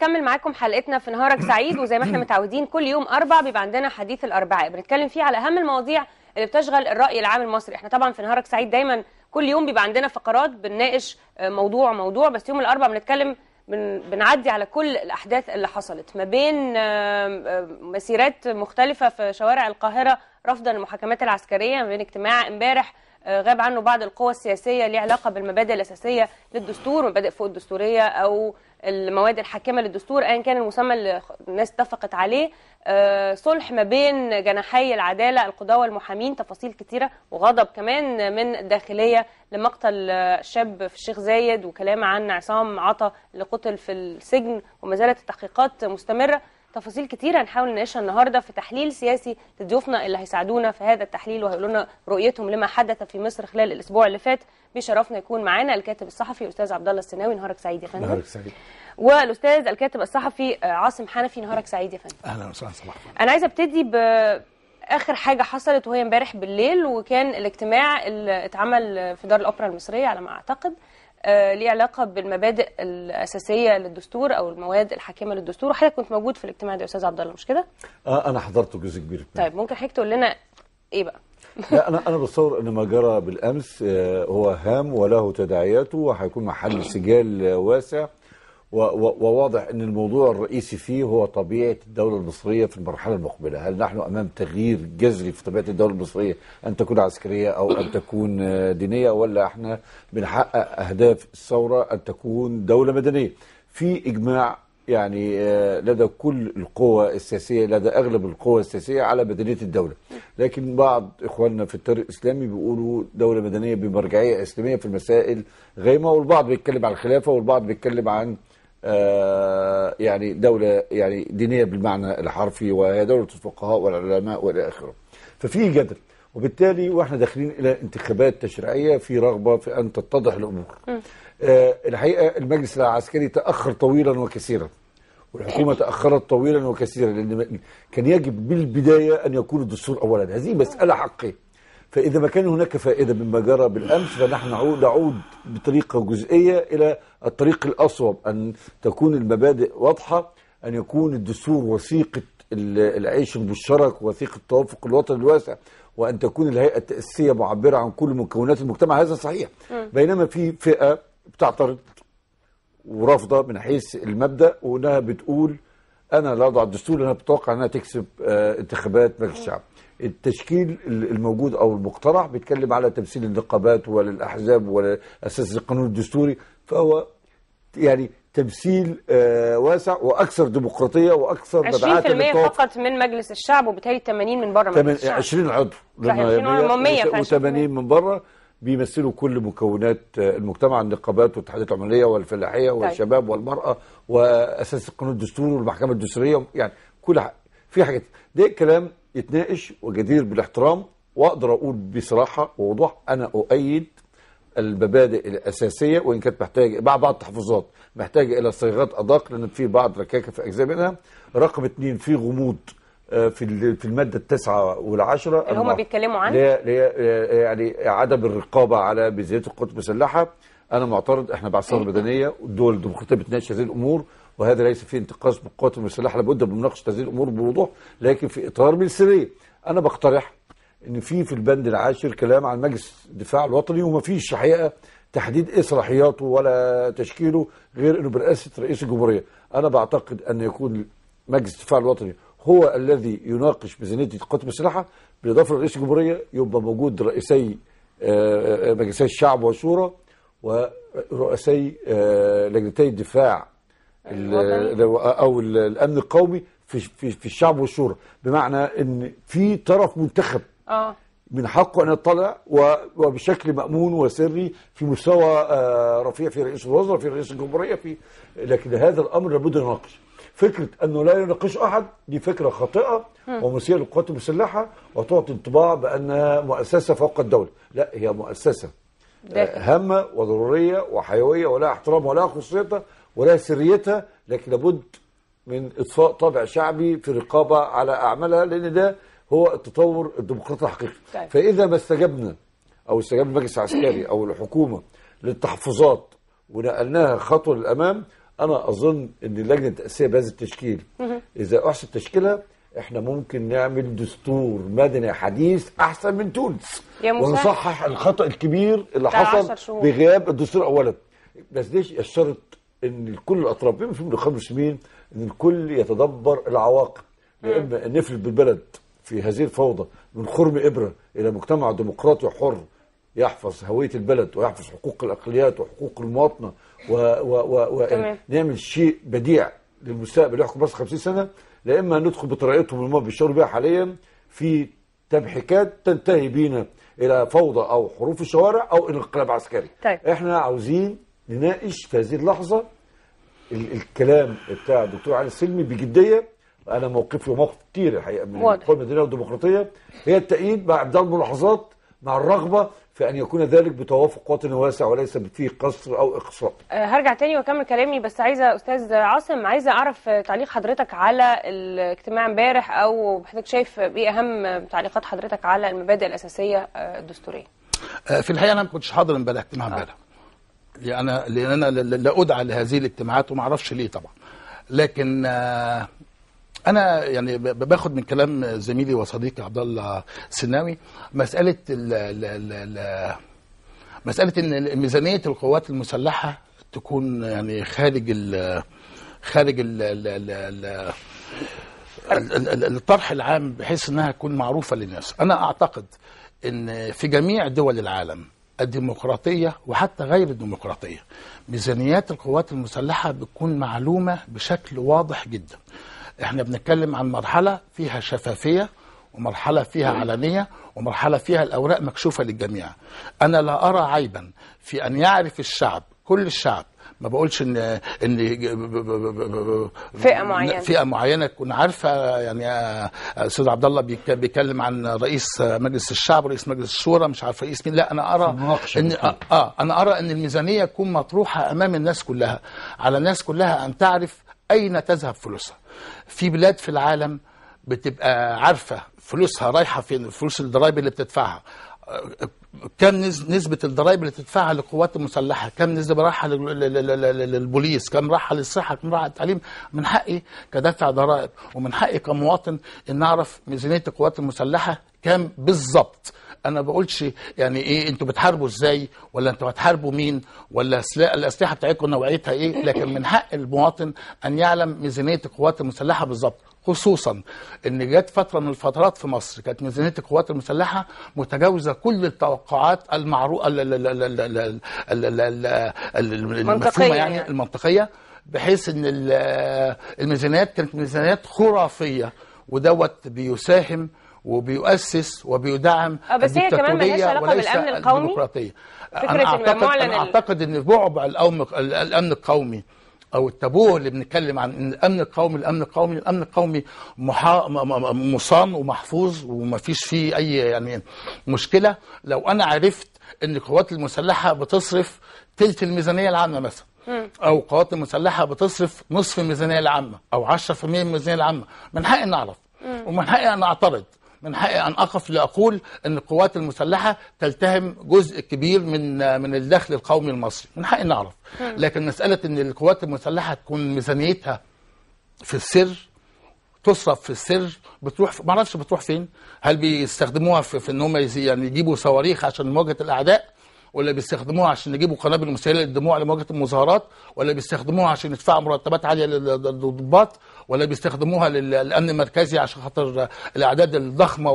كمل معاكم حلقتنا في نهارك سعيد وزي ما احنا متعودين كل يوم اربع بيبقى عندنا حديث الاربعاء بنتكلم فيه على اهم المواضيع اللي بتشغل الراي العام المصري احنا طبعا في نهارك سعيد دايما كل يوم بيبقى عندنا فقرات بنناقش آه، موضوع موضوع بس يوم الاربعاء بنتكلم بن... بنعدي على كل الاحداث اللي حصلت ما بين مسيرات مختلفه في شوارع القاهره رفضا المحاكمات العسكريه ما بين اجتماع امبارح آه، غاب عنه بعض القوى السياسيه ليه علاقه بالمبادئ الاساسيه للدستور مبادئ فوق الدستوريه او المواد الحاكمه للدستور ايا كان المسمى اللي الناس اتفقت عليه آه، صلح ما بين جناحي العداله القضاه والمحامين تفاصيل كثيرة وغضب كمان من الداخليه لمقتل آه، شاب في الشيخ زايد وكلام عن عصام عطا اللي قتل في السجن وما زالت التحقيقات مستمره تفاصيل كتيرة هنحاول نناقشها النهاردة في تحليل سياسي لضيوفنا اللي هيساعدونا في هذا التحليل وهيقولوا لنا رؤيتهم لما حدث في مصر خلال الأسبوع اللي فات بيشرفنا يكون معانا الكاتب الصحفي أستاذ عبد الله السناوي نهارك سعيد يا فندم نهارك سعيد والأستاذ الكاتب الصحفي آه، عاصم حنفي نهارك سعيد يا فندم أهلا وسهلا صباح أنا عايزة أبتدي ب اخر حاجه حصلت وهي امبارح بالليل وكان الاجتماع اللي اتعمل في دار الاوبرا المصريه على ما اعتقد آه، ليه علاقه بالمبادئ الاساسيه للدستور او المواد الحاكمه للدستور وحضرتك كنت موجود في الاجتماع ده يا استاذ عبد الله مش كده؟ اه انا حضرته جزء كبير طيب ممكن حضرتك تقول لنا ايه بقى؟ لا انا انا بتصور ان ما جرى بالامس آه، هو هام وله تداعياته وهيكون محل سجال واسع وواضح ان الموضوع الرئيسي فيه هو طبيعه الدوله المصريه في المرحله المقبله، هل نحن امام تغيير جذري في طبيعه الدوله المصريه ان تكون عسكريه او ان تكون دينيه ولا احنا بنحقق اهداف الثوره ان تكون دوله مدنيه؟ في اجماع يعني آه، لدى كل القوى السياسيه لدى اغلب القوى السياسيه على مدنيه الدوله لكن بعض اخواننا في التيار الاسلامي بيقولوا دوله مدنيه بمرجعيه اسلاميه في المسائل غيمه والبعض بيتكلم عن الخلافه والبعض بيتكلم عن آه، يعني دولة يعني دينية بالمعنى الحرفي وهي دولة الفقهاء والعلماء والى آخره ففي جدل وبالتالي واحنا داخلين إلى انتخابات تشريعية في رغبة في أن تتضح الأمور آه، الحقيقة المجلس العسكري تأخر طويلا وكثيرا والحكومه تاخرت طويلا وكثيرا لان كان يجب بالبدايه ان يكون الدستور اولا هذه مساله حقيه فإذا ما كان هناك فائدة مما جرى بالأمس فنحن نعود نعود بطريقة جزئية إلى الطريق الأصوب أن تكون المبادئ واضحة أن يكون الدستور وثيقة العيش المشترك وثيقة التوافق الوطني الواسع وأن تكون الهيئة التأسيسية معبرة عن كل مكونات المجتمع هذا صحيح بينما في فئة بتعترض ورافضة من حيث المبدأ وأنها بتقول أنا لا أضع الدستور لأنها بتوقع أنها تكسب آه، انتخابات مجلس الشعب التشكيل الموجود او المقترح بيتكلم على تمثيل النقابات ولا الاحزاب ولا اساس القانون الدستوري فهو يعني تمثيل آه، واسع واكثر ديمقراطيه واكثر 20% فقط من مجلس الشعب وبالتالي 80 من بره مجلس الشعب 20 عضو 20 و80 من بره بيمثلوا كل مكونات آه، المجتمع النقابات والاتحادات العموميه والفلاحيه طيب. والشباب والمراه واساس القانون الدستوري والمحكمه الدستوريه يعني كل حاجة. في حاجات ده كلام يتناقش وجدير بالاحترام واقدر اقول بصراحه ووضوح انا اؤيد المبادئ الاساسيه وان كانت محتاجه مع بعض التحفظات محتاجه الى صياغات ادق لان في بعض ركاكه في اجزاء منها رقم اثنين في غموض آه، في في الماده التاسعه والعشره اللي هم بيتكلموا عنه يعني عدم الرقابه على ميزانيه القوات المسلحه انا معترض احنا بعثات مدنيه والدول الديمقراطيه بتناقش هذه الامور وهذا ليس فيه انتقاص بالقوات المسلحة لابد من مناقشة هذه الأمور بوضوح لكن في إطار بالسرية أنا بقترح إن في في البند العاشر كلام عن مجلس الدفاع الوطني وما فيش حقيقه تحديد صلاحياته ولا تشكيله غير إنه برئاسة رئيس الجمهورية أنا بعتقد أن يكون مجلس الدفاع الوطني هو الذي يناقش ميزانية القوات المسلحة بالإضافة لرئيس الجمهورية يبقى موجود رئيسي آه، آه، مجلسي الشعب والشورى ورؤسي آه، لجنتي الدفاع او الامن القومي في في في الشعب والشورى بمعنى ان في طرف منتخب اه من حقه ان يطلع وبشكل مامون وسري في مستوى آه، رفيع في رئيس الوزراء في رئيس الجمهوريه في لكن هذا الامر لابد ان يناقش فكره انه لا يناقش احد دي فكره خاطئه ومسيئه للقوات المسلحه وتعطي انطباع بانها مؤسسه فوق الدوله لا هي مؤسسه آه، هامه وضروريه وحيويه ولها احترام ولها خصوصيتها ولها سريتها لكن لابد من اطفاء طابع شعبي في الرقابه على اعمالها لان ده هو التطور الديمقراطي الحقيقي طيب. فاذا ما استجبنا او استجاب المجلس العسكري او الحكومه للتحفظات ونقلناها خطوه للامام انا اظن ان اللجنه التاسيسيه بهذا التشكيل اذا احسن تشكيلها احنا ممكن نعمل دستور مدني حديث احسن من تونس ونصحح الخطا الكبير اللي حصل بغياب الدستور اولا بس ليش الشرط ان كل الاطراف بما فيهم الاخوان المسلمين ان الكل يتدبر العواقب يا اما ان نفلت بالبلد في هذه الفوضى من خرم ابره الى مجتمع ديمقراطي حر يحفظ هويه البلد ويحفظ حقوق الاقليات وحقوق المواطنه ونعمل و... و... شيء بديع للمستقبل يحكم بس 50 سنه لا اما ندخل بطريقتهم اللي هم بيشتغلوا بيها حاليا في تبحكات تنتهي بينا الى فوضى او حروف الشوارع او انقلاب عسكري طيب. احنا عاوزين نناقش في هذه اللحظة الكلام بتاع الدكتور علي السلمي بجدية أنا موقفي وموقف كتير الحقيقة من القوى المدنية والديمقراطية هي التأييد مع إبداء الملاحظات مع الرغبة في أن يكون ذلك بتوافق وطني واسع وليس فيه قصر أو إقصاء أه، هرجع تاني وأكمل كلامي بس عايزة أستاذ عاصم عايزة أعرف تعليق حضرتك على الاجتماع امبارح أو حضرتك شايف إيه أهم تعليقات حضرتك على المبادئ الأساسية أه، الدستورية أه، في الحقيقة أنا ما كنتش حاضر امبارح اجتماع امبارح يعني لان انا لا ادعى لهذه الاجتماعات وما اعرفش ليه طبعا لكن آه، انا يعني باخد من كلام زميلي وصديقي عبد الله السناوي مساله الـ الـ الـ مساله ان ميزانيه القوات المسلحه تكون يعني خارج الـ خارج الـ الـ الـ الطرح العام بحيث انها تكون معروفه للناس انا اعتقد ان في جميع دول العالم الديمقراطية وحتى غير الديمقراطية ميزانيات القوات المسلحة بتكون معلومة بشكل واضح جدا احنا بنتكلم عن مرحلة فيها شفافية ومرحلة فيها علنية ومرحلة فيها الأوراق مكشوفة للجميع أنا لا أرى عيبا في أن يعرف الشعب كل الشعب ما بقولش ان ان فئه معينه فئه معينه تكون عارفه يعني آه، استاذ عبد الله بيتكلم عن رئيس مجلس الشعب رئيس مجلس الشورى مش عارف رئيس مين لا انا ارى ان آه،, اه انا ارى ان الميزانيه تكون مطروحه امام الناس كلها على الناس كلها ان تعرف اين تذهب فلوسها في بلاد في العالم بتبقى عارفه فلوسها رايحه فين الفلوس الضرايب اللي بتدفعها كم نسبة الضرائب اللي تدفعها للقوات المسلحة كم نسبة راحة للبوليس كم راحة للصحة كم راحة للتعليم من حقي كدافع ضرائب ومن حقي كمواطن ان اعرف ميزانية القوات المسلحة كام بالظبط انا بقولش يعني ايه انتوا بتحاربوا ازاي ولا انتوا هتحاربوا مين ولا الاسلحه بتاعتكم نوعيتها ايه لكن من حق المواطن ان يعلم ميزانيه القوات المسلحه بالظبط خصوصا ان جت فتره من الفترات في مصر كانت ميزانيه القوات المسلحه متجاوزه كل التوقعات المعروفه المنطقيه يعني المنطقيه بحيث ان الميزانيات كانت ميزانيات خرافيه ودوت بيساهم وبيؤسس وبيدعم أه بس هي كمان مالهاش علاقه بالامن آه، القومي فكره أنا أعتقد أنا اعتقد ان بعبع الامن القومي او التابوه اللي بنتكلم عن ان الامن القومي الامن القومي الامن القومي محا... مصان ومحفوظ وما فيش فيه اي يعني مشكله لو انا عرفت ان القوات المسلحه بتصرف ثلث الميزانيه العامه مثلا او القوات المسلحه بتصرف نصف الميزانيه العامه او 10% من الميزانيه العامه من حقي نعرف ومن حقي ان اعترض من حقي أن أقف لأقول أن القوات المسلحة تلتهم جزء كبير من من الدخل القومي المصري من حقي نعرف لكن مسألة أن القوات المسلحة تكون ميزانيتها في السر تصرف في السر بتروح ما اعرفش بتروح فين هل بيستخدموها في, في ان هم يعني يجيبوا صواريخ عشان مواجهه الاعداء ولا بيستخدموها عشان يجيبوا قنابل مسيله للدموع لمواجهه المظاهرات ولا بيستخدموها عشان يدفعوا مرتبات عاليه للضباط ولا بيستخدموها للامن المركزي عشان خاطر الاعداد الضخمه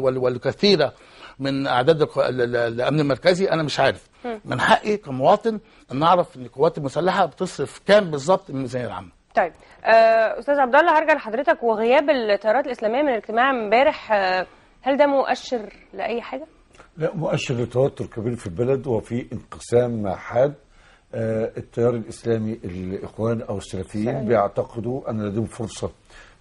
والكثيره من اعداد الامن المركزي انا مش عارف من حقي كمواطن ان اعرف ان القوات المسلحه بتصرف كام بالظبط من الميزانيه العامه طيب آه استاذ عبد الله هرجع لحضرتك وغياب التيارات الاسلاميه من الاجتماع امبارح آه، هل ده مؤشر لاي حاجه لا مؤشر لتوتر كبير في البلد وفي انقسام مع حاد آه، التيار الاسلامي الاخوان او السلفيين بيعتقدوا ان لديهم فرصه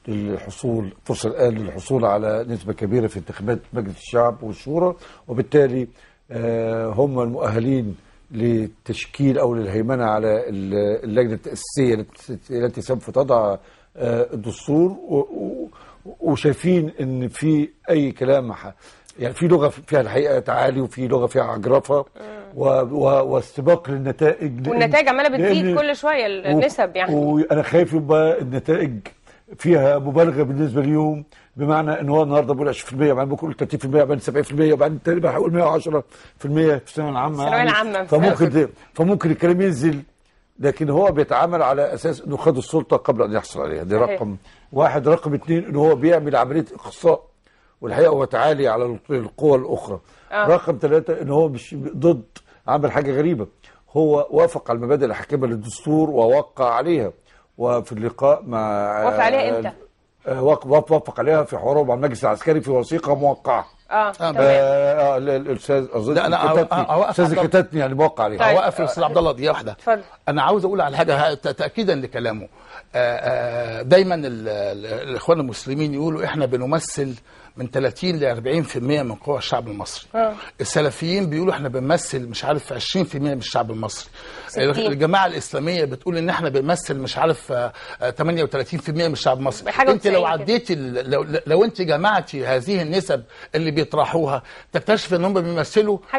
للحصول فرصه الان للحصول على نسبه كبيره في انتخابات مجلس الشعب والشورى وبالتالي آه، هم المؤهلين لتشكيل او للهيمنه على اللجنه التاسيسيه التي سوف تضع آه، الدستور وشايفين ان في اي كلام يعني في لغه فيها الحقيقه تعالي وفي لغه فيها عجرفه آه. و... و... واستباق للنتائج والنتائج عماله بتزيد كل شويه النسب يعني وانا خايف يبقى النتائج فيها مبالغه بالنسبه ليوم بمعنى ان هو النهارده بيقول 20% وبعدين بقول 30% وبعدين 70% وبعدين تقريبا هيقول 110% في الثانويه العامه الثانويه يعني. العامه فممكن فممكن الكلام ينزل لكن هو بيتعامل على اساس انه خد السلطه قبل ان يحصل عليها دي رقم واحد رقم اثنين ان هو بيعمل عمليه اقصاء والحقيقه هو تعالي على القوى الاخرى آه. رقم ثلاثة ان هو مش ضد عمل حاجه غريبه هو وافق على المبادئ الحاكمه للدستور ووقع عليها وفي اللقاء مع وافق عليها امتى؟ آه، آه، وافق عليها في حواره مع المجلس العسكري في وثيقه موقعه اه اه, آه،, آه، الاستاذ اظن لا انا استاذ كتتني يعني بوقع عليها طيب. اوقف الاستاذ عبد الله دقيقه آه، واحده اتفضل انا عاوز اقول على حاجه تاكيدا لكلامه آآ آآ دايما الاخوان المسلمين يقولوا احنا بنمثل من 30 ل 40% من قوى الشعب المصري آه. السلفيين بيقولوا احنا بنمثل مش عارف 20% من الشعب المصري ستين. الجماعه الاسلاميه بتقول ان احنا بنمثل مش عارف 38% من الشعب المصري انت لو عديتي لو, لو انت جمعتي هذه النسب اللي بيطرحوها تكتشف ان هم بيمثلوا 150%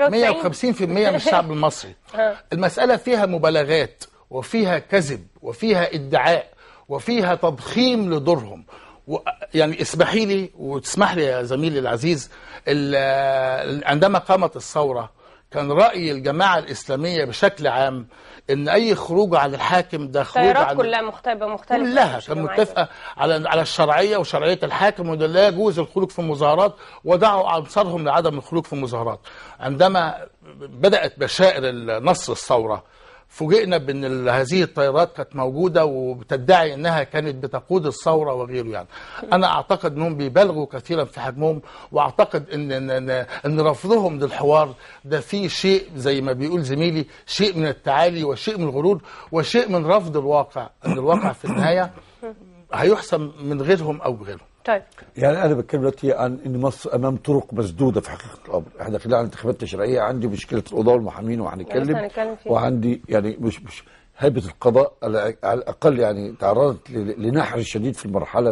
من الشعب المصري آه. المساله فيها مبالغات وفيها كذب وفيها ادعاء وفيها تضخيم لدورهم و... يعني اسمحي لي وتسمح لي يا زميلي العزيز آه، عندما قامت الثوره كان رأي الجماعة الإسلامية بشكل عام ان اي خروج عن الحاكم ده خروج عن كلها مختلفه مختلفه كلها كانت متفقه على على الشرعيه وشرعيه الحاكم وده لا يجوز الخروج في مظاهرات ودعوا انصارهم لعدم الخروج في مظاهرات عندما بدات بشائر نصر الثوره فوجئنا بأن هذه الطيارات كانت موجودة وبتدعي أنها كانت بتقود الثورة وغيره يعني أنا أعتقد أنهم بيبالغوا كثيرا في حجمهم وأعتقد أن, أن, أن رفضهم للحوار ده فيه شيء زي ما بيقول زميلي شيء من التعالي وشيء من الغرور وشيء من رفض الواقع أن الواقع في النهاية هيحسم من غيرهم أو بغيرهم طيب يعني انا بتكلم دلوقتي عن ان مصر امام طرق مسدوده في حقيقه الامر احنا خلال الانتخابات التشريعيه عندي مشكله القضاء والمحامين وهنتكلم يعني وعندي يعني مش مش هيبه القضاء على الاقل يعني تعرضت لنحر شديد في المرحله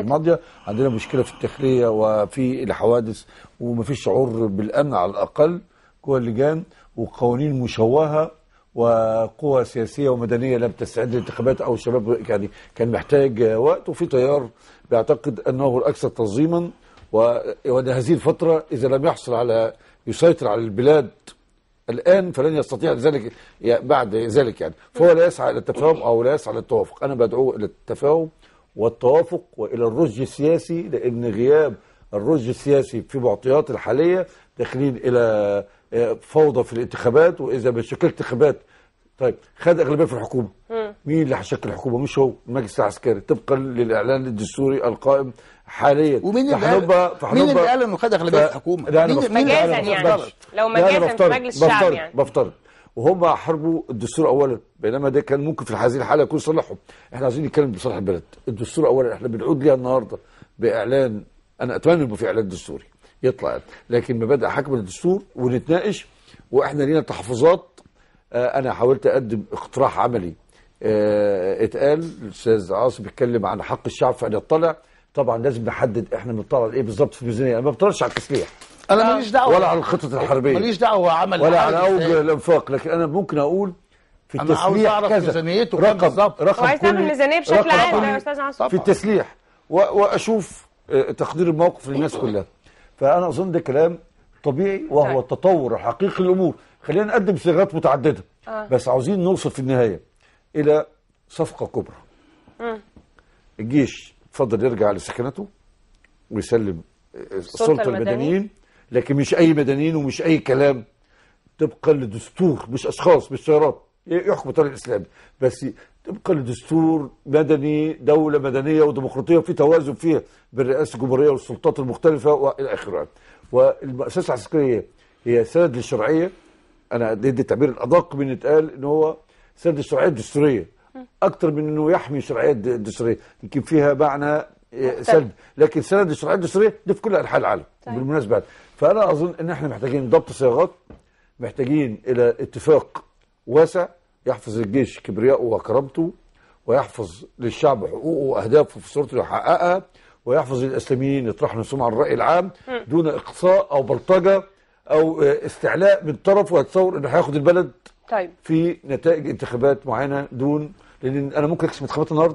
الماضيه عندنا مشكله في التخليه وفي الحوادث ومفيش شعور بالامن على الاقل جوه اللجان وقوانين مشوهه وقوى سياسيه ومدنيه لم تستعد للانتخابات او شباب يعني كان محتاج وقت وفي تيار بيعتقد انه الاكثر تنظيما وان هذه الفتره اذا لم يحصل على يسيطر على البلاد الان فلن يستطيع ذلك بعد ذلك يعني فهو لا يسعى الى التفاهم او لا يسعى للتوافق انا بدعوه الى التفاهم والتوافق والى الرشد السياسي لان غياب الرشد السياسي في معطيات الحاليه داخلين الى فوضى في الانتخابات واذا بشكل انتخابات طيب خد اغلبيه في الحكومه مين اللي هيشكل الحكومه مش هو المجلس العسكري طبقا للاعلان الدستوري القائم حاليا ومين اللي قال مين اللي قال انه خد اغلبيه ف... الحكومه مين مجازا يعني, لو مجازا في مجلس الشعب يعني بفترض وهم حاربوا الدستور اولا بينما ده كان ممكن في هذه الحاله يكون صالحهم احنا عايزين نتكلم بصالح البلد الدستور اولا احنا بنعود ليها النهارده باعلان انا اتمنى يبقى في اعلان دستوري يطلع لكن مبادئ حكم الدستور ونتناقش واحنا لينا تحفظات آه، انا حاولت اقدم اقتراح عملي آه، اتقال الاستاذ عاصم بيتكلم عن حق الشعب في ان يطلع طبعا لازم نحدد احنا بنطلع ايه بالظبط في الميزانيه انا ما بطلعش على التسليح انا ماليش دعوه ولا على الخطط الحربيه ماليش دعوه عمل ولا على اوج الانفاق لكن انا ممكن اقول في التسليح أنا كذا ميزانيته رقم بالظبط رقم عايز تعمل ميزانيه بشكل عام يا استاذ عاصم في التسليح واشوف آه، تقدير الموقف للناس كلها فانا اظن ده كلام طبيعي وهو طيب. التطور الحقيقي للامور خلينا نقدم صيغات متعدده آه. بس عاوزين نوصل في النهايه الى صفقه كبرى م. الجيش اتفضل يرجع لسكنته ويسلم آه، السلطه المدنيين لكن مش اي مدنيين ومش اي كلام طبقا لدستور مش اشخاص مش سيارات يحكم الطريق الاسلامي بس طبقا لدستور مدني دوله مدنيه وديمقراطيه في توازن فيها بين رئاسه الجمهوريه والسلطات المختلفه والى اخره والمؤسسه العسكريه هي سند للشرعيه انا ضد التعبير الادق من اتقال ان هو سند للشرعيه الدستوريه اكثر من انه يحمي الشرعيه الدستوريه يمكن فيها معنى آه، سلبي لكن سند الشرعيه الدستوريه دي في كل انحاء العالم طيب. بالمناسبه فانا اظن ان احنا محتاجين ضبط صياغات محتاجين الى اتفاق واسع يحفظ الجيش كبرياءه وكرامته ويحفظ للشعب حقوقه وأهدافه في صورته يحققها ويحفظ الاسلاميين يطرح نفسهم على الراي العام دون اقصاء او بلطجه او استعلاء من طرف وهتصور انه هياخد البلد طيب. في نتائج انتخابات معينه دون لان انا ممكن اكسب انتخابات النهارده